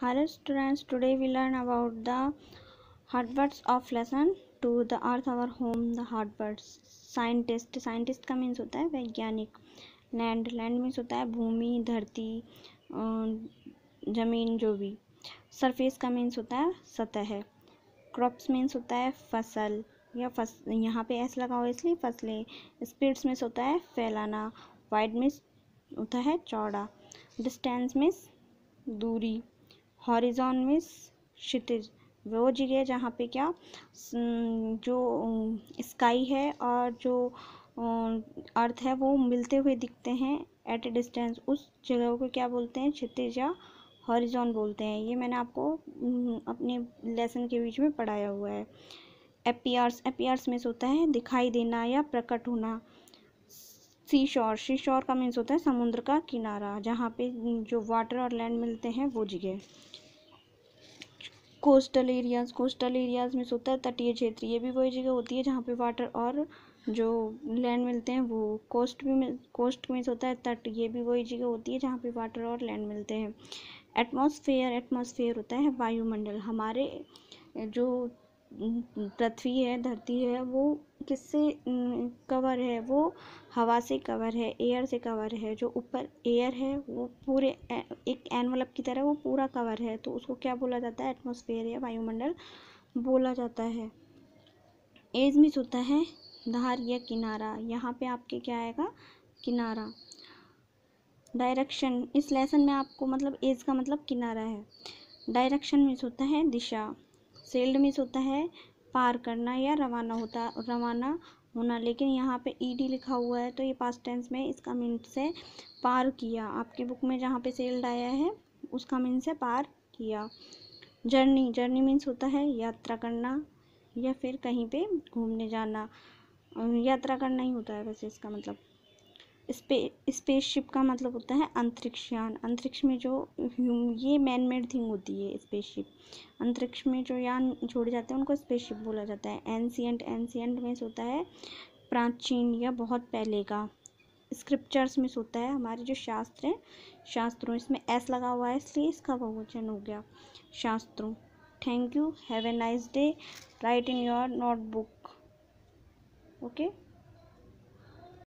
Hello students, today we learn about the words of lesson two the earth our home hard words scientist scientist का means होता है वैज्ञानिक land land means होता है भूमि धरती ज़मीन जो भी सरफेस का मीन्स होता है सतह क्रॉप्स मीन्स होता है फसल या फस यहाँ पे ऐसा लगा हुआ इसलिए फसलें स्पीड्स में होता है फैलाना वाइड मीन्स होता है चौड़ा डिस्टेंस मिस दूरी हॉरिजॉन मीन्स क्षितिज वो जगह जहाँ पे क्या जो स्काई है और जो अर्थ है वो मिलते हुए दिखते हैं एट ए डिस्टेंस उस जगह को क्या बोलते हैं क्षितिज या हॉरिजॉन बोलते हैं ये मैंने आपको अपने लेसन के बीच में पढ़ाया हुआ है एपियर्स एपियर्स में होता है दिखाई देना या प्रकट होना सी शोर सी शोर का मीन्स होता है समुद्र का किनारा जहाँ पे जो वाटर और लैंड मिलते हैं वो जगह coastal areas coastal areas means होता है तटीय क्षेत्र ये भी वही जगह होती है जहाँ पे वाटर और जो लैंड मिलते हैं वो कोस्ट भी मिल कोस्ट में होता है तट ये भी वही जगह होती है जहाँ पे वाटर और लैंड मिलते हैं एटमॉस्फेयर एटमॉस्फेयर होता है वायुमंडल हमारे जो पृथ्वी है धरती है वो किससे कवर है वो हवा से कवर है एयर से कवर है जो ऊपर एयर है वो पूरे एक एनवलप की तरह वो पूरा कवर है तो उसको क्या बोला जाता है एटमोसफेयर या वायुमंडल बोला जाता है एज मिस होता है धार या किनारा यहाँ पे आपके क्या आएगा किनारा डायरेक्शन इस लेसन में आपको मतलब एज का मतलब किनारा है डायरेक्शन मिस होता है दिशा सेल्ड मिस होता है पार करना या रवाना होता रवाना होना लेकिन यहाँ पे ई e डी लिखा हुआ है तो ये पास टेंस में इसका मीन्स है पार किया आपके बुक में जहाँ पे सेल्ड आया है उसका मीन्स है पार किया जर्नी जर्नी मीन्स होता है यात्रा करना या फिर कहीं पे घूमने जाना यात्रा करना ही होता है वैसे इसका मतलब स्पे स्पेसशिप का मतलब होता है अंतरिक्षयान अंतरिक्ष में जो ये मैन मेड थिंग होती है स्पेसशिप अंतरिक्ष में जो यान छोड़े जाते हैं उनको स्पेसशिप बोला जाता है एंशियंट एंशियंट में होता है प्राचीन या बहुत पहले का स्क्रिप्चर्स में होता है हमारे जो शास्त्र हैं शास्त्रों इसमें एस लगा हुआ है इसलिए इसका बहुवचन हो गया शास्त्रों thank you have a nice day write in your notebook okay